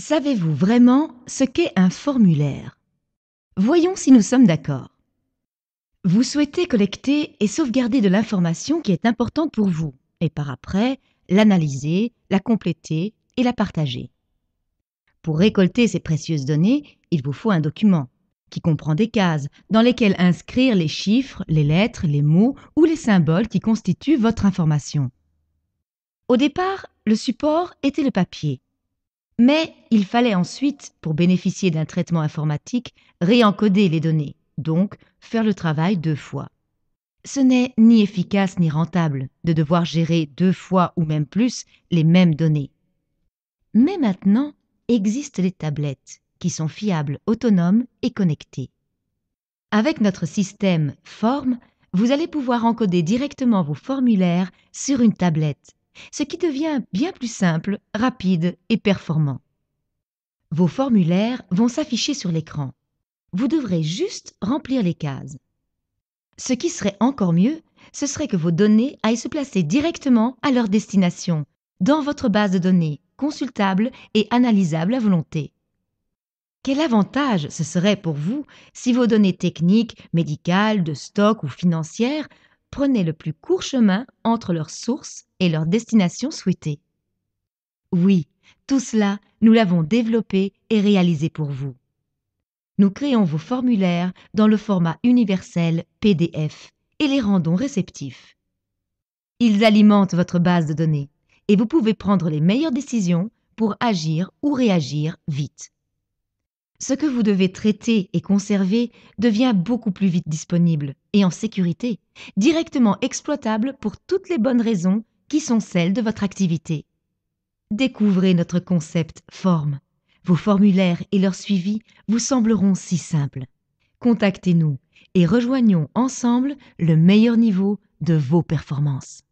Savez-vous vraiment ce qu'est un formulaire Voyons si nous sommes d'accord. Vous souhaitez collecter et sauvegarder de l'information qui est importante pour vous, et par après, l'analyser, la compléter et la partager. Pour récolter ces précieuses données, il vous faut un document, qui comprend des cases, dans lesquelles inscrire les chiffres, les lettres, les mots ou les symboles qui constituent votre information. Au départ, le support était le papier, mais il fallait ensuite, pour bénéficier d'un traitement informatique, réencoder les données, donc faire le travail deux fois. Ce n'est ni efficace ni rentable de devoir gérer deux fois ou même plus les mêmes données. Mais maintenant existent les tablettes, qui sont fiables, autonomes et connectées. Avec notre système Form, vous allez pouvoir encoder directement vos formulaires sur une tablette ce qui devient bien plus simple, rapide et performant. Vos formulaires vont s'afficher sur l'écran. Vous devrez juste remplir les cases. Ce qui serait encore mieux, ce serait que vos données aillent se placer directement à leur destination, dans votre base de données, consultable et analysable à volonté. Quel avantage ce serait pour vous si vos données techniques, médicales, de stock ou financières Prenez le plus court chemin entre leur source et leur destination souhaitée. Oui, tout cela, nous l'avons développé et réalisé pour vous. Nous créons vos formulaires dans le format universel PDF et les rendons réceptifs. Ils alimentent votre base de données et vous pouvez prendre les meilleures décisions pour agir ou réagir vite ce que vous devez traiter et conserver devient beaucoup plus vite disponible et en sécurité, directement exploitable pour toutes les bonnes raisons qui sont celles de votre activité. Découvrez notre concept forme. Vos formulaires et leur suivi vous sembleront si simples. Contactez-nous et rejoignons ensemble le meilleur niveau de vos performances.